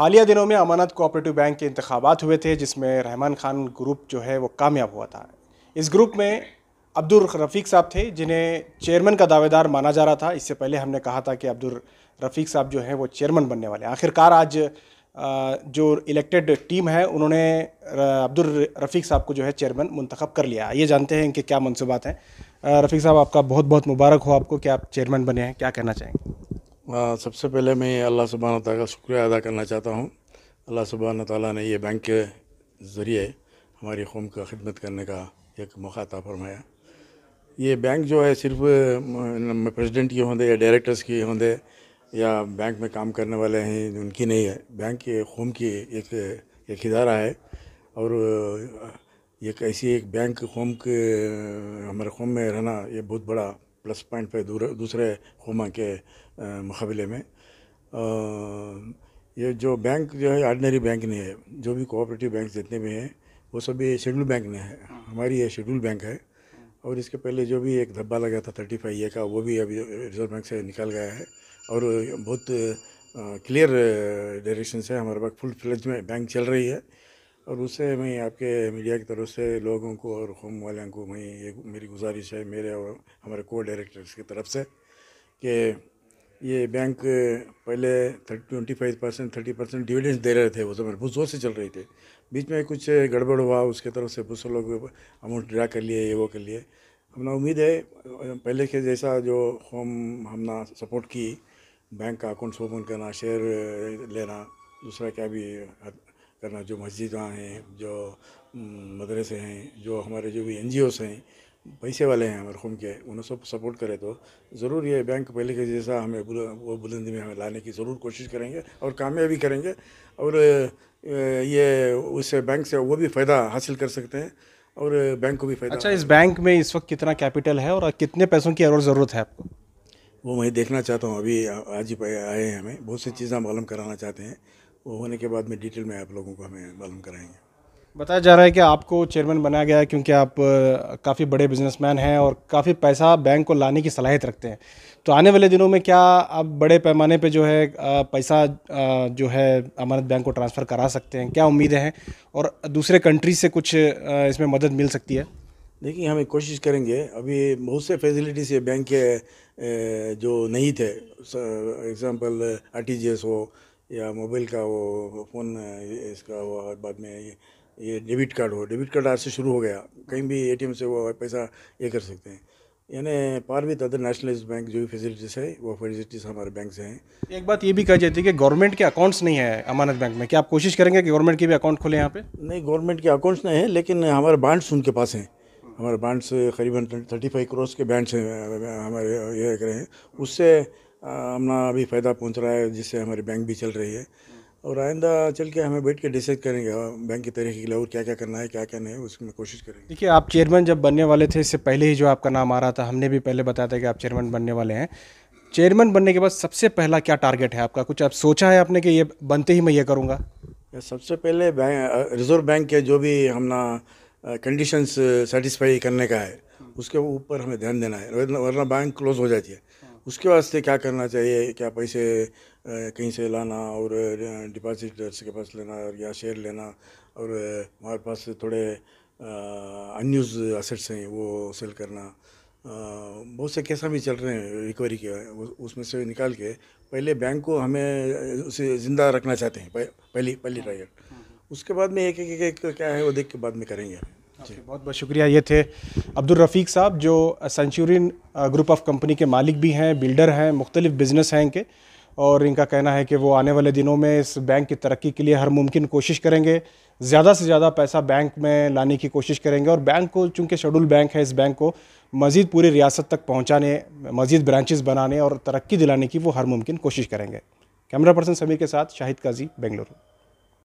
हालिया दिनों में अमानत कोऑपरेटिव बैंक के इंतबात हुए थे जिसमें रहमान खान ग्रुप जो है वो कामयाब हुआ था इस ग्रुप में अब्दुल रफ़ीक साहब थे जिन्हें चेयरमैन का दावेदार माना जा रहा था इससे पहले हमने कहा था कि अब्दुल रफ़ीक साहब जो हैं वो चेयरमैन बनने वाले हैं आखिरकार आज जो इलेक्टेड टीम है उन्होंने अब्दुल रफ़ीक साहब को जो है चेयरमैन मंतखब कर लिया ये जानते हैं इनके क्या मनसूबात हैं रफ़ीक साहब आपका बहुत बहुत मुबारक हो आपको कि आप चेयरमैन बने हैं क्या कहना चाहेंगे सबसे पहले मैं अल्लाह सुबहान तै का शुक्रिया अदा करना चाहता हूँ अल्लाह सुबहान ताली ने यह बैंक के ज़रिए हमारी कौम का खिदमत करने का एक मौका था फरमाया ये बैंक जो है सिर्फ प्रेसिडेंट के होंगे या डायरेक्टर्स के होंगे या बैंक में काम करने वाले हैं उनकी नहीं है बैंक ये कौम की एक एक इदारा है और एक ऐसी एक बैंक कौम के हमारे कौम में रहना ये बहुत बड़ा प्लस पॉइंट पे दूसरे होमा के मुकाबले में ये जो बैंक जो है आर्डनरी बैंक नहीं है जो भी कोऑपरेटिव बैंक जितने भी हैं वो सभी शेड्यूल बैंक ने है हमारी ये शेड्यूल बैंक है और इसके पहले जो भी एक धब्बा लगा था थर्टी फाइव ए का वो भी अभी रिजर्व बैंक से निकाल गया है और बहुत क्लियर डायरेक्शन से हमारे पास फुल फ्लेज में बैंक चल रही है और उससे मैं आपके मीडिया की तरफ से लोगों को और होम वाले को मैं ये मेरी गुजारिश है मेरे और हमारे को डायरेक्टर्स की तरफ से कि ये बैंक पहले twenty five percent thirty percent dividends दे रहे थे वो समय बहुत ज़ोर से चल रही थे बीच में कुछ गड़बड़ हुआ उसके तरफ से बहुत लोग अमाउंट ड्रा कर लिए ये वो कर लिए हमने उम्मीद है पहले के जैसा जो होम हमने सपोर्ट की बैंक का अकाउंट्स ओपन करना शेयर लेना दूसरा क्या भी करना जो मस्जिद हैं जो मदरसे हैं जो हमारे जो भी एन हैं पैसे वाले हैं मरहूम के उन्हें सब सपोर्ट करें तो ज़रूर ये बैंक पहले के जैसा हमें बुल, वो बुलंदी में हमें लाने की ज़रूर कोशिश करेंगे और कामयाबी करेंगे और ये उससे बैंक से वो भी फ़ायदा हासिल कर सकते हैं और बैंक को भी फायदा अच्छा इस बैंक में इस वक्त कितना कैपिटल है और कितने पैसों की और ज़रूरत है आपको वो मैं देखना चाहता हूँ अभी आज ही आए हैं हमें बहुत सी चीज़ें मालूम कराना चाहते हैं वो होने के बाद में डिटेल में आप लोगों को हमें मालूम कराएंगे बताया जा रहा है कि आपको चेयरमैन बनाया गया है क्योंकि आप काफ़ी बड़े बिजनेसमैन हैं और काफ़ी पैसा बैंक को लाने की सलाहियत रखते हैं तो आने वाले दिनों में क्या आप बड़े पैमाने पे जो है पैसा जो है अमानत बैंक को ट्रांसफ़र करा सकते हैं क्या उम्मीदें हैं और दूसरे कंट्री से कुछ इसमें मदद मिल सकती है देखिए हम एक कोशिश करेंगे अभी बहुत से फैसिलिटीज़ ये बैंक के जो नहीं थे एग्ज़ाम्पल आर हो या मोबाइल का वो फ़ोन इसका वो और बाद में ये ये डेबिट कार्ड हो डेबिट कार्ड आज से शुरू हो गया कहीं भी एटीएम से वो पैसा ये कर सकते हैं यानी par with other nationalise bank जो भी फैसिलिटीज़ है वो फैसिलिटीज़ हमारे बैंक से हैं एक बात ये भी कही जाती है कि गवर्नमेंट के अकाउंट्स नहीं है अमानत बैंक में क्या आप कोशिश करेंगे कि गवर्नमेंट के भी अकाउंट खोलें यहाँ पे नहीं गवर्नमेंट के अकाउंट्स नहीं है लेकिन हमारे बांड्स उनके पास हैं हमारे बांड्स करीबन थर्टी फाइव करोड़ के बैंड्स हैं हमारे ये रहे हैं उससे अपना अभी फ़ायदा पहुंच रहा है जिससे हमारी बैंक भी चल रही है और आइंदा चल के हमें बैठ के डिसाइड करेंगे हाँ, बैंक की तरीके के लिए और क्या क्या करना है क्या क्या नहीं उसमें कोशिश करेंगे देखिए आप चेयरमैन जब बनने वाले थे इससे पहले ही जो आपका नाम आ रहा था हमने भी पहले बताया था कि आप चेयरमैन बनने वाले हैं चेयरमैन बनने के बाद सबसे पहला क्या टारगेट है आपका कुछ आप सोचा है आपने कि ये बनते ही मैं ये करूँगा सबसे पहले बैंक रिजर्व बैंक के जो भी हमना कंडीशंस सेटिस्फाई करने का है उसके ऊपर हमें ध्यान देना है वरना बैंक क्लोज हो जाती है उसके वास्ते क्या करना चाहिए क्या पैसे कहीं से लाना और डिपॉजिटर्स के पास लेना और या शेयर लेना और हमारे पास थोड़े अनयूज असेट्स हैं वो सेल करना बहुत से कैसा भी चल रहे हैं रिकवरी के उसमें से निकाल के पहले बैंक को हमें उसे ज़िंदा रखना चाहते हैं पहली पहली टारगेट हाँ। हाँ, हाँ। उसके बाद में एक एक एक क्या है वो देख के बाद में करेंगे okay, बहुत बहुत शुक्रिया ये थे अब्दुल रफ़ीक साहब जो सेंचुरियन ग्रुप ऑफ कंपनी के मालिक भी हैं बिल्डर हैं मुख्तलिफ बिजनेस हैं इनके और इनका कहना है कि वो आने वाले दिनों में इस बैंक की तरक्की के लिए हर मुमकिन कोशिश करेंगे ज़्यादा से ज़्यादा पैसा बैंक में लाने की कोशिश करेंगे और बैंक को चूँकि शेड्यूल बैंक है इस बैंक को मज़ीद पूरी रियासत तक पहुँचाने मज़ीद ब्रांचेज़ बनाने और तरक्की दिलाने की वो हर मुमकिन कोशिश करेंगे कैमरा पर्सन समीर के साथ शाहिद काजी बेंगलुरु